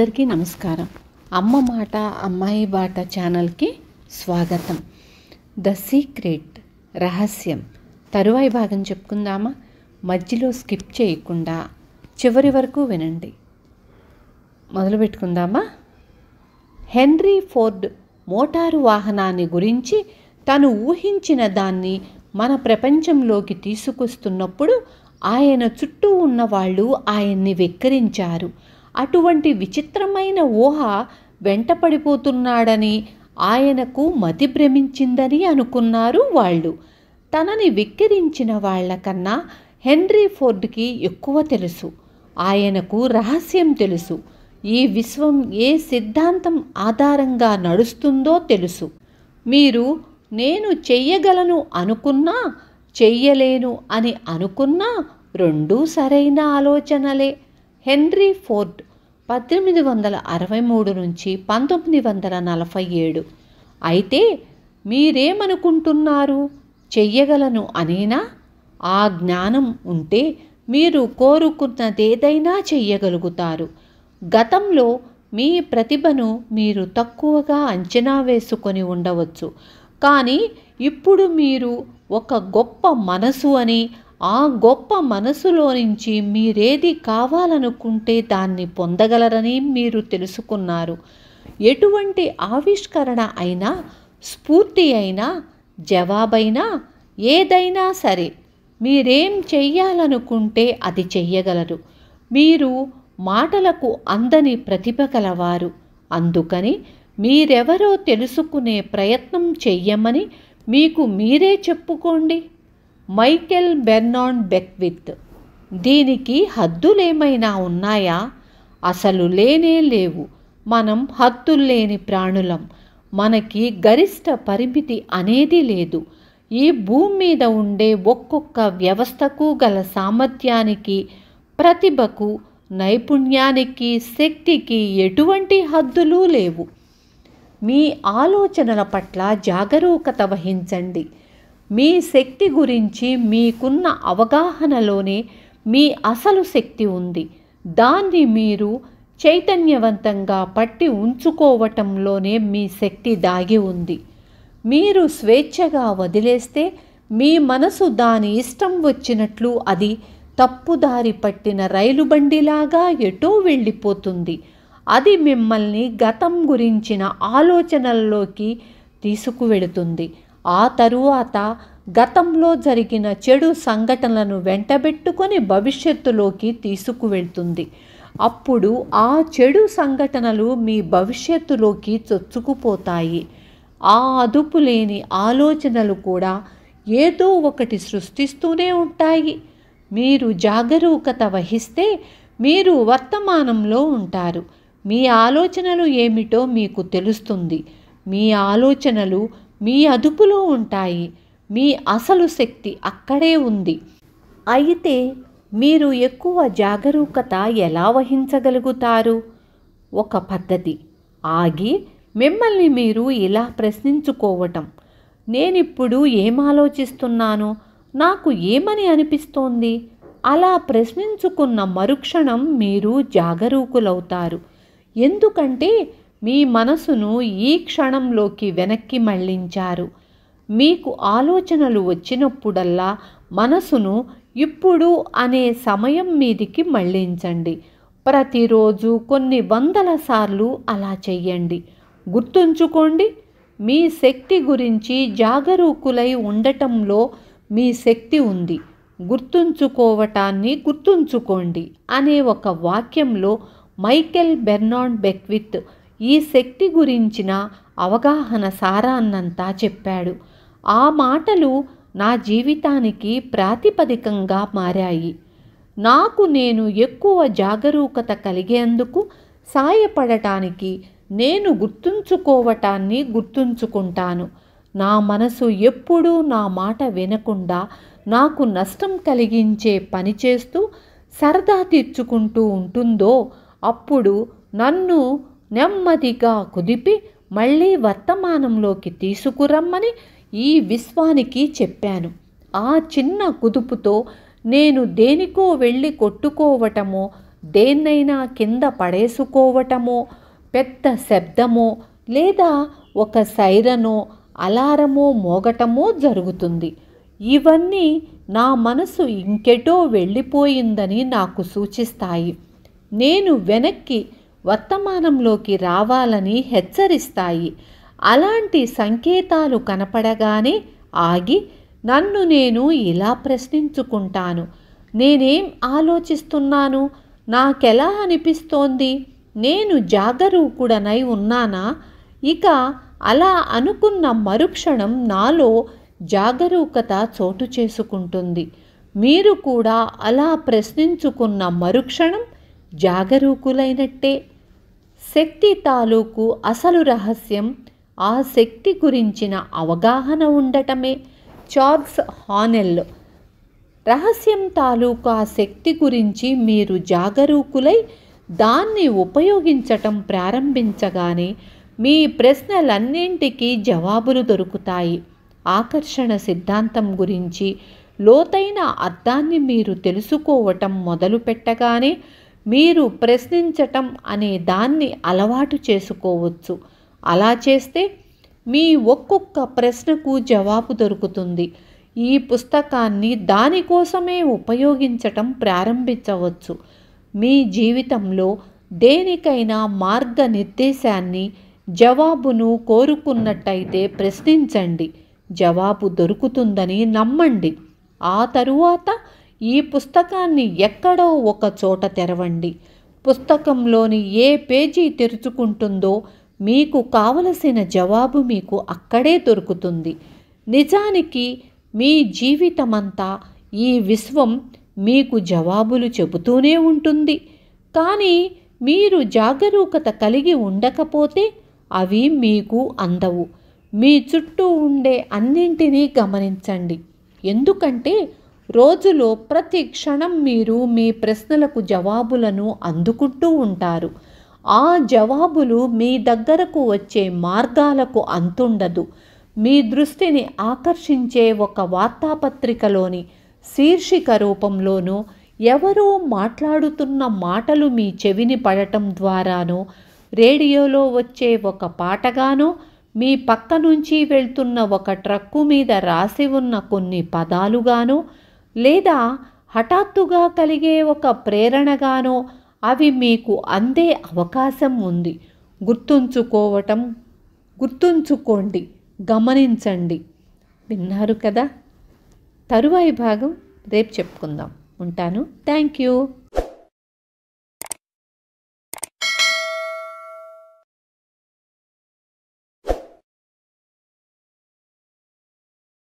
అందరికీ నమస్కారం అమ్మ మాట అమ్మాయి బాట ఛానల్కి స్వాగతం ద సీక్రెట్ రహస్యం తరువాయి భాగం చెప్పుకుందామా మధ్యలో స్కిప్ చేయకుండా చివరి వరకు వినండి మొదలు పెట్టుకుందామా హెన్రీ ఫోర్డ్ మోటారు వాహనాన్ని గురించి తను ఊహించిన దాన్ని మన ప్రపంచంలోకి తీసుకొస్తున్నప్పుడు ఆయన చుట్టూ ఉన్న వాళ్ళు ఆయన్ని వెక్కిరించారు అటువంటి విచిత్రమైన ఊహ వెంటపడిపోతున్నాడని ఆయనకు మతి భ్రమించిందని అనుకున్నారు వాళ్ళు తనని వెక్కిరించిన వాళ్లకన్నా హెన్రీ ఫోర్డ్కి ఎక్కువ తెలుసు ఆయనకు రహస్యం తెలుసు ఈ విశ్వం ఏ సిద్ధాంతం ఆధారంగా నడుస్తుందో తెలుసు మీరు నేను చెయ్యగలను అనుకున్నా చెయ్యలేను అని అనుకున్నా రెండూ సరైన ఆలోచనలే హెన్రీ ఫోర్డ్ పద్దెనిమిది వందల అరవై మూడు నుంచి పంతొమ్మిది వందల నలభై ఏడు అయితే మీరేమనుకుంటున్నారు చెయ్యగలను అనేనా ఆ జ్ఞానం ఉంటే మీరు కోరుకున్నదేదైనా చెయ్యగలుగుతారు గతంలో మీ ప్రతిభను మీరు తక్కువగా అంచనా వేసుకొని ఉండవచ్చు కానీ ఇప్పుడు మీరు ఒక గొప్ప మనసు అని ఆ గొప్ప మనసులో నుంచి మీరేది కావాలనుకుంటే దాన్ని పొందగలరని మీరు తెలుసుకున్నారు ఎటువంటి ఆవిష్కరణ అయినా స్ఫూర్తి అయినా జవాబైనా ఏదైనా సరే మీరేం చెయ్యాలనుకుంటే అది చెయ్యగలరు మీరు మాటలకు అందని ప్రతిభ కలవారు అందుకని మీరెవరో తెలుసుకునే ప్రయత్నం చెయ్యమని మీకు మీరే చెప్పుకోండి మైకెల్ బెర్నాన్ బెక్విత్ దీనికి హద్దులేమైనా ఉన్నాయా అసలు లేనే లేవు మనం హద్దులు లేని ప్రాణులం మనకి గరిష్ట పరిమితి అనేది లేదు ఈ భూమి మీద ఉండే ఒక్కొక్క వ్యవస్థకు గల సామర్థ్యానికి ప్రతిభకు నైపుణ్యానికి శక్తికి ఎటువంటి హద్దులు లేవు మీ ఆలోచనల పట్ల జాగరూకత వహించండి మీ శక్తి గురించి మీకున్న అవగాహనలోనే మీ అసలు శక్తి ఉంది దాన్ని మీరు చైతన్యవంతంగా పట్టి ఉంచుకోవటంలోనే మీ శక్తి దాగి ఉంది మీరు స్వేచ్ఛగా వదిలేస్తే మీ మనసు దాని ఇష్టం వచ్చినట్లు అది తప్పుదారి పట్టిన రైలు బండిలాగా ఎటో వెళ్ళిపోతుంది అది మిమ్మల్ని గతం గురించిన ఆలోచనల్లోకి తీసుకువెళుతుంది ఆ తరువాత గతంలో జరిగిన చెడు సంఘటనలను వెంటబెట్టుకొని భవిష్యత్తులోకి తీసుకువెళ్తుంది అప్పుడు ఆ చెడు సంఘటనలు మీ భవిష్యత్తులోకి చొచ్చుకుపోతాయి ఆ అదుపు లేని ఆలోచనలు కూడా ఏదో ఒకటి సృష్టిస్తూనే ఉంటాయి మీరు జాగరూకత వహిస్తే మీరు వర్తమానంలో ఉంటారు మీ ఆలోచనలు ఏమిటో మీకు తెలుస్తుంది మీ ఆలోచనలు మీ అదుపులో ఉంటాయి మీ అసలు శక్తి అక్కడే ఉంది అయితే మీరు ఎక్కువ జాగరూకత ఎలా వహించగలుగుతారు ఒక పద్ధతి ఆగి మిమ్మల్ని మీరు ఇలా ప్రశ్నించుకోవటం నేనిప్పుడు ఏం ఆలోచిస్తున్నాను నాకు ఏమని అనిపిస్తోంది అలా ప్రశ్నించుకున్న మరుక్షణం మీరు జాగరూకులవుతారు ఎందుకంటే మీ మనసును ఈ క్షణంలోకి వెనక్కి మళ్ళించారు మీకు ఆలోచనలు వచ్చినప్పుడల్లా మనసును ఇప్పుడు అనే సమయం మీదికి మళ్ళించండి ప్రతిరోజు కొన్ని వందల సార్లు అలా చెయ్యండి గుర్తుంచుకోండి మీ శక్తి గురించి జాగరూకులై ఉండటంలో మీ శక్తి ఉంది గుర్తుంచుకోవటాన్ని గుర్తుంచుకోండి అనే ఒక వాక్యంలో మైకెల్ బెర్నాండ్ బెక్విత్ ఈ శక్తి గురించిన అవగాహన సారాన్నంతా చెప్పాడు ఆ మాటలు నా జీవితానికి ప్రాతిపదికంగా మారాయి నాకు నేను ఎక్కువ జాగరూకత కలిగేందుకు సాయపడటానికి నేను గుర్తుంచుకోవటాన్ని గుర్తుంచుకుంటాను నా మనసు ఎప్పుడూ నా మాట వినకుండా నాకు నష్టం కలిగించే పని చేస్తూ సరదా తీర్చుకుంటూ ఉంటుందో అప్పుడు నన్ను నెమ్మదిగా కుదిపి మళ్ళీ వర్తమానంలోకి తీసుకురమ్మని ఈ విశ్వానికి చెప్పాను ఆ చిన్న కుదుపుతో నేను దేనికో వెళ్ళి కొట్టుకోవటమో దేన్నైనా కింద పడేసుకోవటమో పెద్ద శబ్దమో లేదా ఒక సైరనో అలారమో మోగటమో జరుగుతుంది ఇవన్నీ నా మనసు ఇంకెటో వెళ్ళిపోయిందని నాకు సూచిస్తాయి నేను వెనక్కి వర్తమానంలోకి రావాలని హెచ్చరిస్తాయి అలాంటి సంకేతాలు కనపడగానే ఆగి నన్ను నేను ఇలా ప్రశ్నించుకుంటాను నేనేం ఆలోచిస్తున్నాను నాకెలా అనిపిస్తోంది నేను జాగరూకుడనై ఉన్నానా ఇక అలా అనుకున్న మరుక్షణం నాలో జాగరూకత చోటు చేసుకుంటుంది మీరు కూడా అలా ప్రశ్నించుకున్న మరుక్షణం జాగరూకులైనట్టే శక్తి తాలూకు అసలు రహస్యం ఆ శక్తి గురించిన అవగాహన ఉండటమే చార్ల్స్ హానెల్ రహస్యం తాలూకు ఆ శక్తి గురించి మీరు జాగరూకులై దాన్ని ఉపయోగించటం ప్రారంభించగానే మీ ప్రశ్నలన్నింటికీ జవాబులు దొరుకుతాయి ఆకర్షణ సిద్ధాంతం గురించి లోతైన అర్థాన్ని మీరు తెలుసుకోవటం మొదలు పెట్టగానే మీరు ప్రశ్నించటం అనే దాన్ని అలవాటు చేసుకోవచ్చు అలా చేస్తే మీ ఒక్కొక్క ప్రశ్నకు జవాబు దొరుకుతుంది ఈ పుస్తకాన్ని దానికోసమే ఉపయోగించటం ప్రారంభించవచ్చు మీ జీవితంలో దేనికైనా మార్గనిర్దేశాన్ని జవాబును కోరుకున్నట్టయితే ప్రశ్నించండి జవాబు దొరుకుతుందని నమ్మండి ఆ తరువాత ఈ పుస్తకాన్ని ఎక్కడో ఒక చోట తెరవండి పుస్తకంలోని ఏ పేజీ తెరుచుకుంటుందో మీకు కావలసిన జవాబు మీకు అక్కడే దొరుకుతుంది నిజానికి మీ జీవితమంతా ఈ విశ్వం మీకు జవాబులు చెబుతూనే ఉంటుంది కానీ మీరు జాగరూకత కలిగి ఉండకపోతే అవి మీకు అందవు మీ చుట్టూ ఉండే అన్నింటినీ గమనించండి ఎందుకంటే రోజులో ప్రతి క్షణం మీరు మీ ప్రశ్నలకు జవాబులను అందుకుంటూ ఉంటారు ఆ జవాబులు మీ దగ్గరకు వచ్చే మార్గాలకు అంతుండదు మీ దృష్టిని ఆకర్షించే ఒక వార్తాపత్రికలోని శీర్షిక రూపంలోనూ ఎవరో మాట్లాడుతున్న మాటలు మీ చెవిని పడటం ద్వారానో రేడియోలో వచ్చే ఒక పాటగానో మీ పక్క నుంచి వెళ్తున్న ఒక ట్రక్కు మీద రాసి ఉన్న కొన్ని పదాలుగానో లేదా హఠాత్తుగా కలిగే ఒక ప్రేరణగానో అవి మీకు అందే అవకాశం ఉంది గుర్తుంచుకోవటం గుర్తుంచుకోండి గమనించండి విన్నారు కదా తరువాయి భాగం రేపు చెప్పుకుందాం ఉంటాను థ్యాంక్ యూ